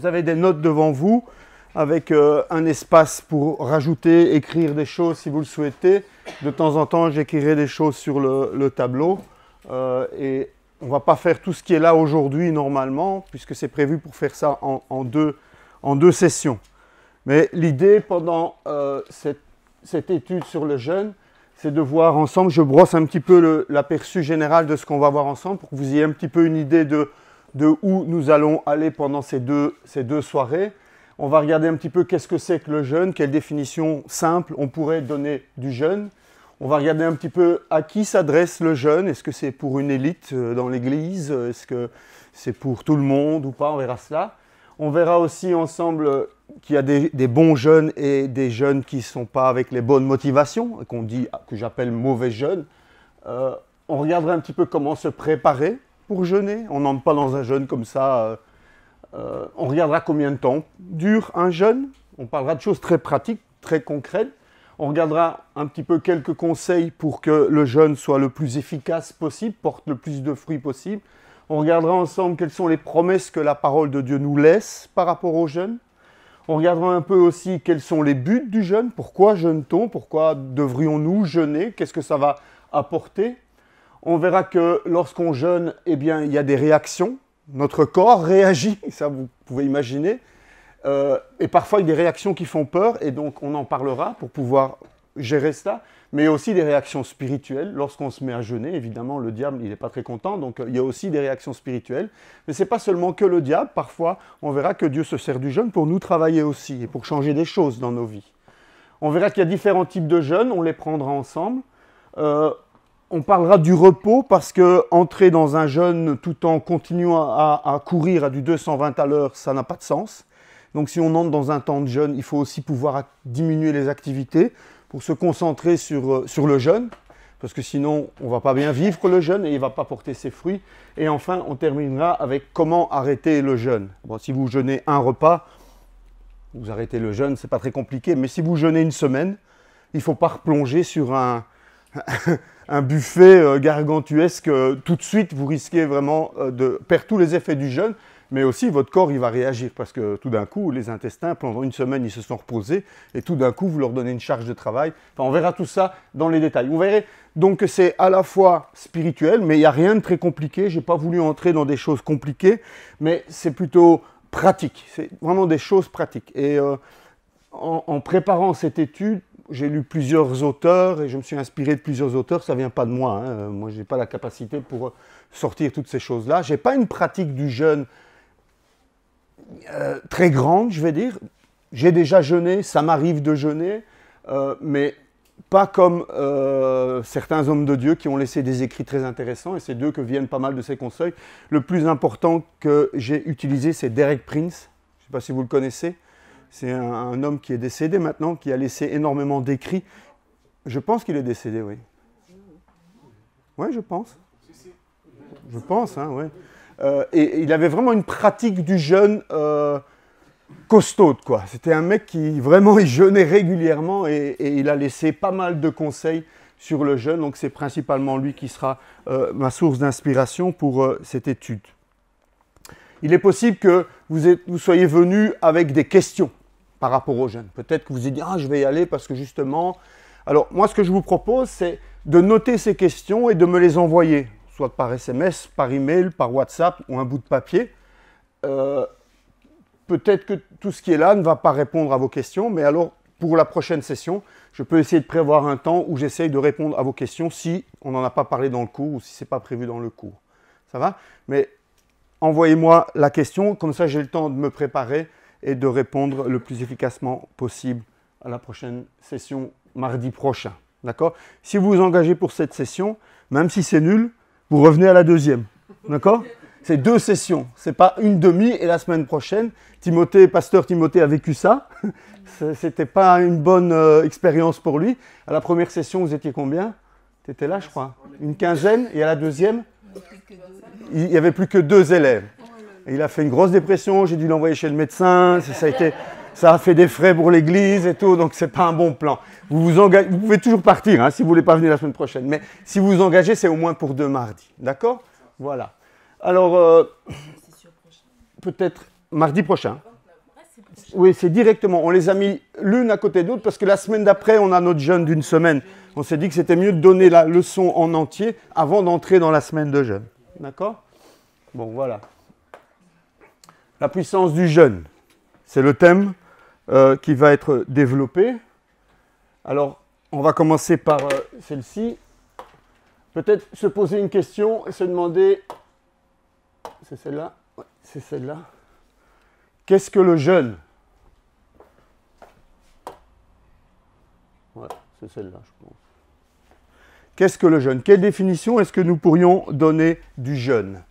vous avez des notes devant vous avec euh, un espace pour rajouter, écrire des choses si vous le souhaitez. De temps en temps, j'écrirai des choses sur le, tableau. Euh, et on ne va pas faire tout ce qui est là aujourd'hui normalement, puisque c'est prévu pour faire ça en, deux, en deux, sessions. Mais l'idée pendant euh, cette, cette, étude sur le jeûne, c'est de voir ensemble, je brosse un petit peu l'aperçu général de ce qu'on va voir ensemble pour que vous ayez un petit peu une idée de de où nous allons aller pendant ces deux, ces deux soirées. On va regarder un petit peu qu'est-ce que c'est que le jeûne, quelle définition simple on pourrait donner du jeûne. On va regarder un petit peu à qui s'adresse le jeûne. Est-ce que c'est pour une élite euh, dans l'Église Est-ce que c'est pour tout le monde ou pas On verra cela. On verra aussi ensemble qu'il y a des, bons jeunes et des jeunes qui ne sont pas avec les bonnes motivations, qu'on dit, que j'appelle mauvais jeunes. Euh, on regardera un petit peu comment se préparer pour jeûner. On n'entre pas dans un jeûne comme ça. Euh, euh, on regardera combien de temps dure un jeûne. On parlera de choses très pratiques, très concrètes. On regardera un petit peu quelques conseils pour que le jeûne soit le plus efficace possible, porte le plus de fruits possible. On regardera ensemble quelles sont les promesses que la parole de Dieu nous laisse par rapport au jeûne. On regardera un peu aussi quels sont les buts du jeûne, pourquoi jeûne-t-on, pourquoi devrions-nous jeûner, qu'est-ce que ça va apporter on verra que lorsqu'on jeûne, eh bien, il y a des réactions. Notre corps réagit, ça vous pouvez imaginer. Euh, et parfois, il y a des réactions qui font peur, et donc on en parlera pour pouvoir gérer ça, Mais il y a aussi des réactions spirituelles. Lorsqu'on se met à jeûner, évidemment, le diable, il n'est pas très content, donc euh, il y a aussi des réactions spirituelles. Mais ce n'est pas seulement que le diable, parfois, on verra que Dieu se sert du jeûne pour nous travailler aussi, et pour changer des choses dans nos vies. On verra qu'il y a différents types de jeûnes, on les prendra ensemble. Euh, on parlera du repos parce que entrer dans un jeûne tout en continuant à, courir à du 220 à l'heure, ça n'a pas de sens. Donc si on entre dans un temps de jeûne, il faut aussi pouvoir diminuer les activités pour se concentrer sur, euh, sur le jeûne, parce que sinon on ne va pas bien vivre le jeûne et il ne va pas porter ses fruits. Et enfin, on terminera avec comment arrêter le jeûne. si vous jeûnez un repas, vous arrêtez le jeûne, c'est pas très compliqué, mais si vous jeûnez une semaine, il ne faut pas replonger sur un, un buffet euh, gargantuesque, euh, tout de suite, vous risquez vraiment euh, de perdre tous les effets du jeûne, mais aussi votre corps, il va réagir, parce que tout d'un coup, les intestins, pendant une semaine, ils se sont reposés, et tout d'un coup, vous leur donnez une charge de travail. Enfin, on verra tout ça dans les détails. Vous verrez, donc que c'est à la fois spirituel, mais il n'y a rien de très compliqué. Je n'ai pas voulu entrer dans des choses compliquées, mais c'est plutôt pratique. C'est vraiment des choses pratiques. Et en préparant cette étude, j'ai lu plusieurs auteurs et je me suis inspiré de plusieurs auteurs. Ça vient pas de moi. Hein. Moi, j'ai pas la capacité pour sortir toutes ces choses-là. J'ai pas une pratique du jeûne euh, très grande, je vais dire. J'ai déjà jeûné, ça m'arrive de jeûner, euh, mais pas comme euh, certains hommes de Dieu qui ont laissé des écrits très intéressants, et c'est d'eux que viennent pas mal de ces conseils. Le plus important que j'ai utilisé, c'est Derek Prince, je ne sais pas si vous le connaissez, c'est un, homme qui est décédé maintenant, qui a laissé énormément d'écrits. Je pense qu'il est décédé, oui. Oui, je pense. Je pense, hein, oui. Euh, et, il avait vraiment une pratique du jeûne euh, costaud, quoi. C'était un mec qui vraiment il jeûnait régulièrement et, il a laissé pas mal de conseils sur le jeûne. Donc c'est principalement lui qui sera euh, ma source d'inspiration pour cette étude. Il est possible que vous, vous soyez venu avec des questions par rapport aux jeunes. Peut-être que vous vous dit, ah, je vais y aller parce que justement... Alors, moi, ce que je vous propose, c'est de noter ces questions et de me les envoyer, soit par SMS, par email, par WhatsApp ou un bout de papier. Euh, peut-être que tout ce qui est là ne va pas répondre à vos questions, mais alors pour la prochaine session, je peux essayer de prévoir un temps où j'essaye de répondre à vos questions si on n'en a pas parlé dans le cours ou si ce n'est pas prévu dans le cours. Ça va Mais envoyez-moi la question, comme ça j'ai le temps de me préparer et de répondre le plus efficacement possible à la prochaine session mardi prochain. D'accord Si vous vous engagez pour cette session, même si c'est nul, vous revenez à la deuxième. D'accord C'est deux sessions. C'est pas une demi et la semaine prochaine. Timothée, pasteur Timothée a vécu ça. C'était pas une bonne euh, expérience pour lui. À la première session, vous étiez combien Tu étais là, je crois. Une quinzaine. Et à la deuxième, il n'y avait plus que deux élèves. Il a fait une grosse dépression, j'ai dû l'envoyer chez le médecin, ça, a été, ça fait des frais pour l'église et tout, donc ce n'est pas un bon plan. Vous, pouvez toujours partir hein, si vous ne voulez pas venir la semaine prochaine, mais si vous vous engagez, c'est au moins pour deux mardis, d'accord Voilà. Alors, euh, peut-être mardi prochain. Oui, c'est directement. On les a mis l'une à côté d'autre parce que la semaine d'après, on a notre jeûne d'une semaine. On s'est dit que c'était mieux de donner la leçon en entier avant d'entrer dans la semaine de jeûne. D'accord Bon, voilà. La puissance du jeûne, c'est le thème euh, qui va être développé. Alors, on va commencer par euh, celle-ci. Peut-être se poser une question et se demander, c'est celle-là, c'est celle-là. Qu'est-ce que le jeûne Ouais, c'est celle-là, je pense. Qu'est-ce que le jeûne Quelle définition est-ce que nous pourrions donner du jeûne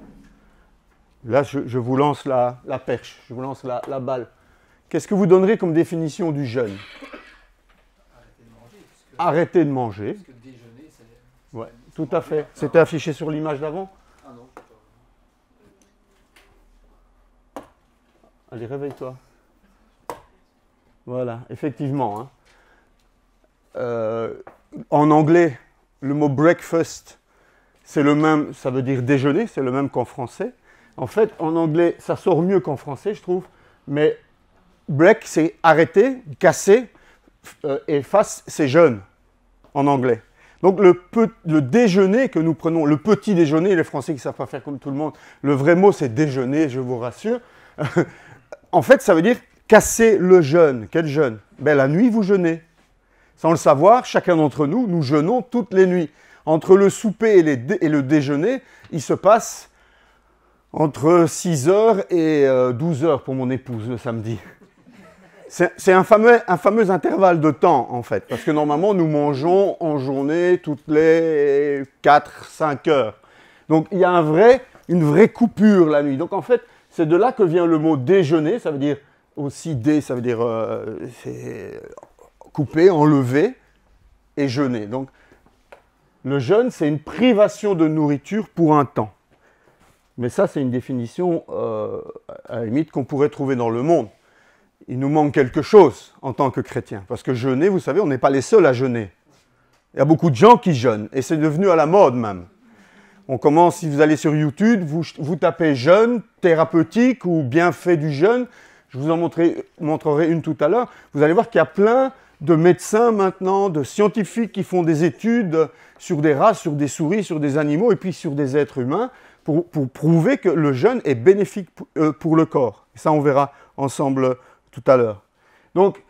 Là, je, vous lance la, perche, je vous lance la, balle. Qu'est-ce que vous donnerez comme définition du jeûne Arrêter de manger. Parce que déjeuner, c'est. tout à fait. C'était ah affiché sur l'image d'avant Ah non. Allez, réveille-toi. Voilà, effectivement. Hein. Euh, en anglais, le mot breakfast, c'est le même, ça veut dire déjeuner, c'est le même qu'en français. En fait, en anglais, ça sort mieux qu'en français, je trouve. Mais break, c'est arrêter, casser, euh, et face, c'est jeûne en anglais. Donc le, déjeuner que nous prenons, le petit déjeuner, les Français qui ne savent pas faire comme tout le monde, le vrai mot c'est déjeuner, je vous rassure. en fait, ça veut dire casser le jeûne. Quel jeûne ben, La nuit, vous jeûnez. Sans le savoir, chacun d'entre nous, nous jeûnons toutes les nuits. Entre le souper et le déjeuner, il se passe entre 6h et 12h euh, pour mon épouse le samedi. C'est un fameux, intervalle de temps, en fait, parce que normalement, nous mangeons en journée toutes les 4-5 heures. Donc, il y a une vraie coupure la nuit. Donc, en fait, c'est de là que vient le mot déjeuner, ça veut dire aussi dé, ça veut dire euh, couper, enlever, et jeûner. Donc, le jeûne, c'est une privation de nourriture pour un temps. Mais ça, c'est une définition, euh, à la limite, qu'on pourrait trouver dans le monde. Il nous manque quelque chose en tant que chrétien. Parce que jeûner, vous savez, on n'est pas les seuls à jeûner. Il y a beaucoup de gens qui jeûnent, et c'est devenu à la mode même. On commence, si vous allez sur YouTube, vous, tapez jeûne, thérapeutique ou bienfait du jeûne. Je vous en montrerai, montrerai une tout à l'heure. Vous allez voir qu'il y a plein de médecins maintenant, de scientifiques qui font des études sur des rats, sur des souris, sur des animaux et puis sur des êtres humains pour, prouver que le jeûne est bénéfique euh, pour, le corps. ça, on verra ensemble euh, tout à l'heure. Donc,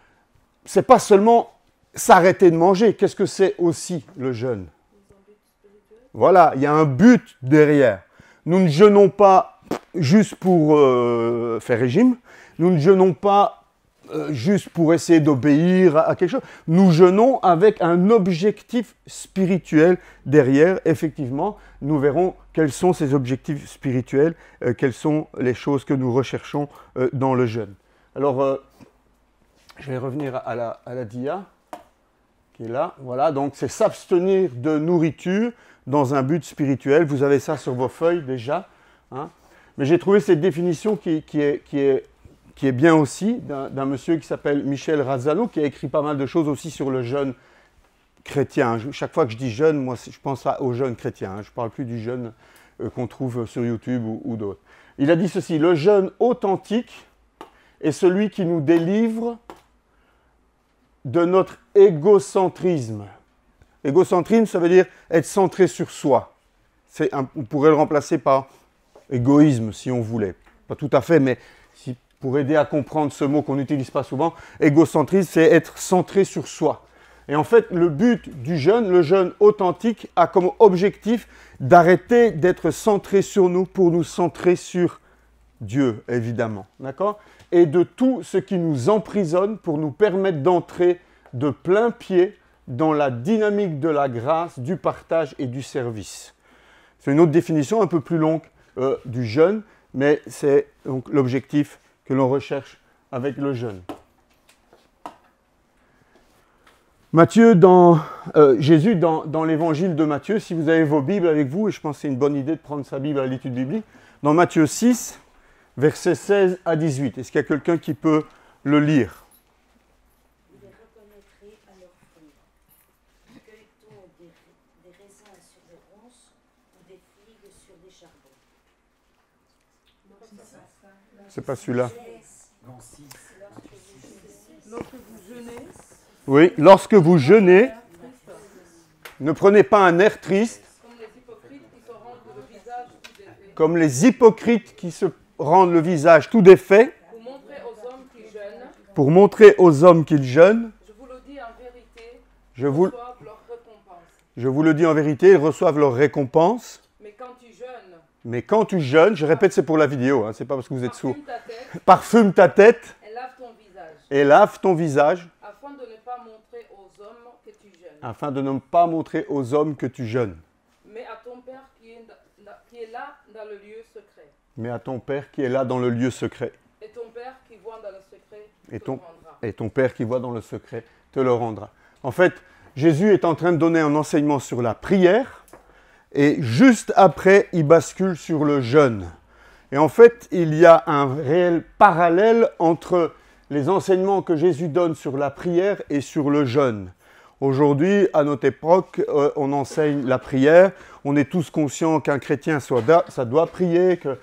c'est pas seulement s'arrêter de manger. Qu'est-ce que c'est aussi le jeûne Voilà, il y a un but derrière. Nous ne jeûnons pas juste pour euh, faire régime. Nous ne jeûnons pas euh, juste pour essayer d'obéir à, quelque chose. Nous jeûnons avec un objectif spirituel derrière. Effectivement, nous verrons quels sont ces objectifs spirituels, euh, quelles sont les choses que nous recherchons euh, dans le jeûne. Alors, je vais revenir à la, DIA qui est là. Voilà, donc c'est s'abstenir de nourriture dans un but spirituel. Vous avez ça sur vos feuilles déjà. Hein. Mais j'ai trouvé cette définition qui est qui est bien aussi, d'un monsieur qui s'appelle Michel Razzano, qui a écrit pas mal de choses aussi sur le jeune chrétien. chaque fois que je dis jeune, moi, je pense au jeune chrétien. Hein. Je ne parle plus du jeune euh, qu'on trouve sur YouTube ou, d'autres. Il a dit ceci, le jeune authentique est celui qui nous délivre de notre égocentrisme. Égocentrisme, ça veut dire être centré sur soi. on pourrait le remplacer par égoïsme si on voulait. Pas tout à fait, mais pour aider à comprendre ce mot qu'on n'utilise pas souvent, égocentrisme, c'est être centré sur soi. Et en fait, le but du jeûne, le jeûne authentique, a comme objectif d'arrêter d'être centré sur nous pour nous centrer sur Dieu, évidemment. D'accord Et de tout ce qui nous emprisonne pour nous permettre d'entrer de plein pied dans la dynamique de la grâce, du partage et du service. C'est une autre définition un peu plus longue euh, du jeûne, mais c'est donc l'objectif que l'on recherche avec le jeûne. Matthieu dans, euh, Jésus dans, dans l'évangile de Matthieu, si vous avez vos Bibles avec vous, et je pense que c'est une bonne idée de prendre sa Bible à l'étude biblique, dans Matthieu 6, versets 16 à 18. Est-ce qu'il y a quelqu'un qui peut le lire C'est pas celui-là. Oui, lorsque vous jeûnez, ne prenez pas un air triste, comme les hypocrites qui se rendent le visage tout défait, pour montrer aux hommes qu'ils jeûnent. Je vous le dis en vérité, ils reçoivent leur récompense. le dis en vérité, reçoivent leur récompense. Mais mais quand tu jeûnes, je répète, c'est pour la vidéo, ce hein, c'est pas parce que vous êtes sourd. Parfume ta tête. Et lave ton visage. Afin de ne pas montrer aux hommes que tu jeûnes. Mais à ton Père qui est, là dans le lieu secret. Mais à ton Père qui est là dans le lieu secret. Et ton Et ton Père qui voit dans le secret te le rendra. En fait, Jésus est en train de donner un enseignement sur la prière et juste après, il bascule sur le jeûne. Et en fait, il y a un réel parallèle entre les enseignements que Jésus donne sur la prière et sur le jeûne. Aujourd'hui, à notre époque, euh, on enseigne la prière. On est tous conscients qu'un chrétien soit ça doit prier, que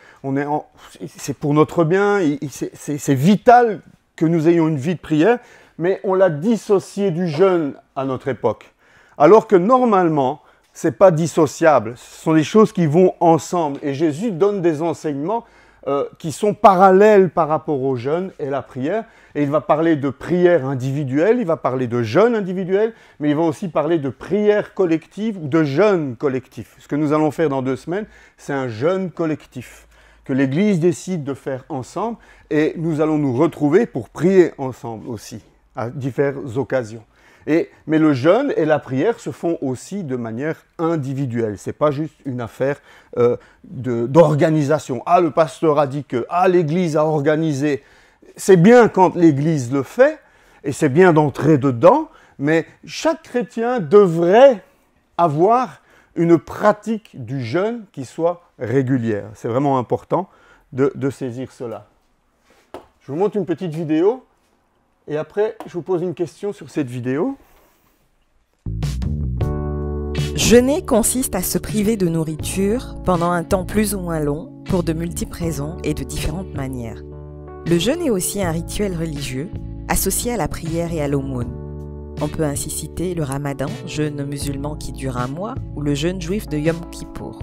c'est pour notre bien, c'est vital que nous ayons une vie de prière, mais on l'a dissocié du jeûne à notre époque. Alors que normalement, n'est pas dissociable. Ce sont des choses qui vont ensemble. Et Jésus donne des enseignements euh, qui sont parallèles par rapport au jeûne et la prière. Et il va parler de prière individuelle, il va parler de jeûne individuel, mais il va aussi parler de prière collective ou de jeûne collectif. Ce que nous allons faire dans deux semaines, c'est un jeûne collectif que l'Église décide de faire ensemble et nous allons nous retrouver pour prier ensemble aussi à diverses occasions mais le jeûne et la prière se font aussi de manière individuelle. Ce n'est pas juste une affaire euh, d'organisation. Ah, le pasteur a dit que, ah, l'Église a organisé. C'est bien quand l'Église le fait, et c'est bien d'entrer dedans, mais chaque chrétien devrait avoir une pratique du jeûne qui soit régulière. C'est vraiment important de, de saisir cela. Je vous montre une petite vidéo et après, je vous pose une question sur cette vidéo. Jeûner consiste à se priver de nourriture pendant un temps plus ou moins long pour de multiples raisons et de différentes manières. Le jeûne est aussi un rituel religieux associé à la prière et à l'aumône. On peut ainsi citer le ramadan, jeûne musulman qui dure un mois, ou le jeûne juif de Yom Kippour.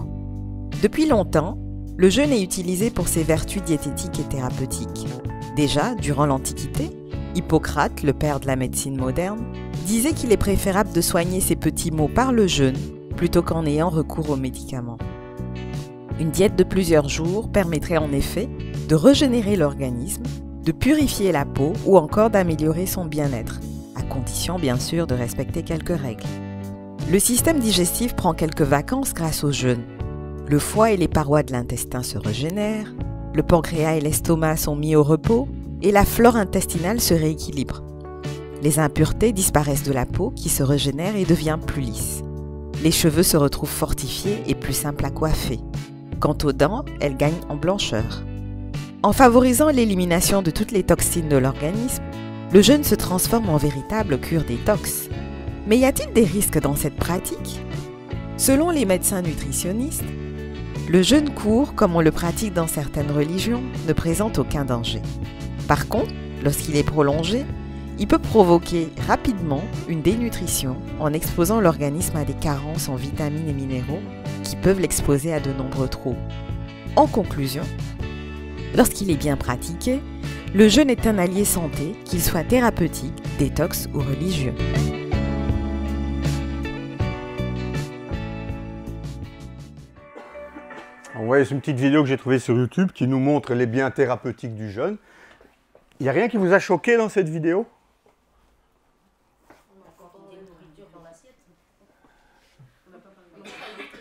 Depuis longtemps, le jeûne est utilisé pour ses vertus diététiques et thérapeutiques. Déjà, durant l'Antiquité, Hippocrate, le père de la médecine moderne, disait qu'il est préférable de soigner ses petits maux par le jeûne plutôt qu'en ayant recours aux médicaments. Une diète de plusieurs jours permettrait en effet de régénérer l'organisme, de purifier la peau ou encore d'améliorer son bien-être, à condition bien sûr de respecter quelques règles. Le système digestif prend quelques vacances grâce au jeûne. Le foie et les parois de l'intestin se régénèrent, le pancréas et l'estomac sont mis au repos, et la flore intestinale se rééquilibre. Les impuretés disparaissent de la peau qui se régénère et devient plus lisse. Les cheveux se retrouvent fortifiés et plus simples à coiffer. Quant aux dents, elles gagnent en blancheur. En favorisant l'élimination de toutes les toxines de l'organisme, le jeûne se transforme en véritable cure des détox. Mais y a-t-il des risques dans cette pratique Selon les médecins nutritionnistes, le jeûne court, comme on le pratique dans certaines religions, ne présente aucun danger. Par contre, lorsqu'il est prolongé, il peut provoquer rapidement une dénutrition en exposant l'organisme à des carences en vitamines et minéraux qui peuvent l'exposer à de nombreux trous. En conclusion, lorsqu'il est bien pratiqué, le jeûne est un allié santé, qu'il soit thérapeutique, détox ou religieux. voyez, c'est une petite vidéo que j'ai trouvée sur YouTube qui nous montre les biens thérapeutiques du jeûne. Il n'y a rien qui vous a choqué dans cette vidéo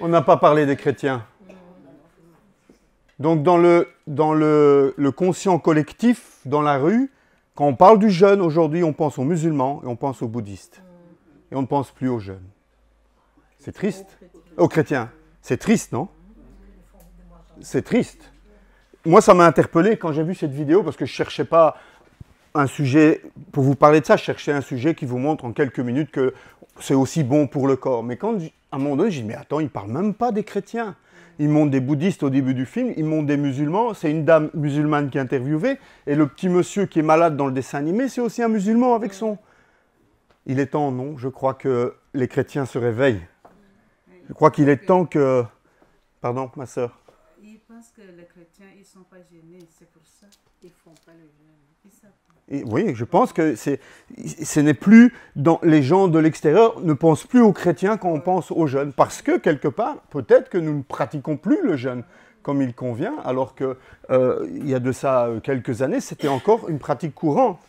On n'a pas parlé des chrétiens. Donc dans, le, dans le, conscient collectif, dans la rue, quand on parle du jeune aujourd'hui on pense aux musulmans et on pense aux bouddhistes. Et on ne pense plus aux jeunes. C'est triste. Aux chrétiens. C'est triste, non C'est triste moi, ça m'a interpellé quand j'ai vu cette vidéo parce que je ne cherchais pas un sujet, pour vous parler de ça, je cherchais un sujet qui vous montre en quelques minutes que c'est aussi bon pour le corps. Mais quand, à un moment donné, j'ai dit, mais attends, il ne parlent même pas des chrétiens. Ils montent des bouddhistes au début du film, ils montent des musulmans, c'est une dame musulmane qui est et le petit monsieur qui est malade dans le dessin animé, c'est aussi un musulman avec son... Il est temps, non, je crois que les chrétiens se réveillent. Je crois qu'il est temps que... Pardon, ma sœur que les chrétiens, ils sont pas gênés, c'est pour ça. qu'ils font pas le jeûne. oui, je pense que ce n'est plus dans les gens de l'extérieur ne pensent plus aux chrétiens quand on pense aux jeunes, parce que quelque part, peut-être que nous ne pratiquons plus le jeûne comme il convient, alors que euh, il y a de ça euh, quelques années, c'était encore une pratique courante.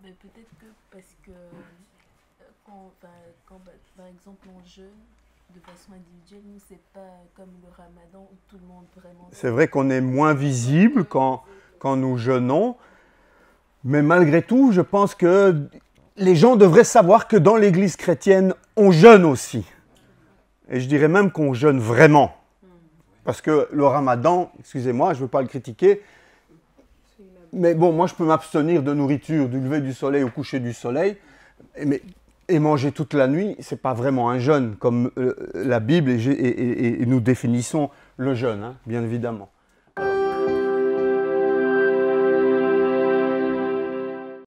Peut-être que parce que euh, quand, par exemple on jeûne, c'est vrai qu'on est moins visible quand, quand nous jeûnons. Mais malgré tout, je pense que les gens devraient savoir que dans l'église chrétienne, on jeûne aussi. Et je dirais même qu'on jeûne vraiment. Parce que le ramadan, excusez-moi, je ne veux pas le critiquer, mais bon, moi je peux m'abstenir de nourriture du lever du soleil au coucher du soleil, mais et manger toute la nuit, c'est pas vraiment un jeûne, comme euh, la Bible et, nous définissons le jeûne, hein, bien évidemment.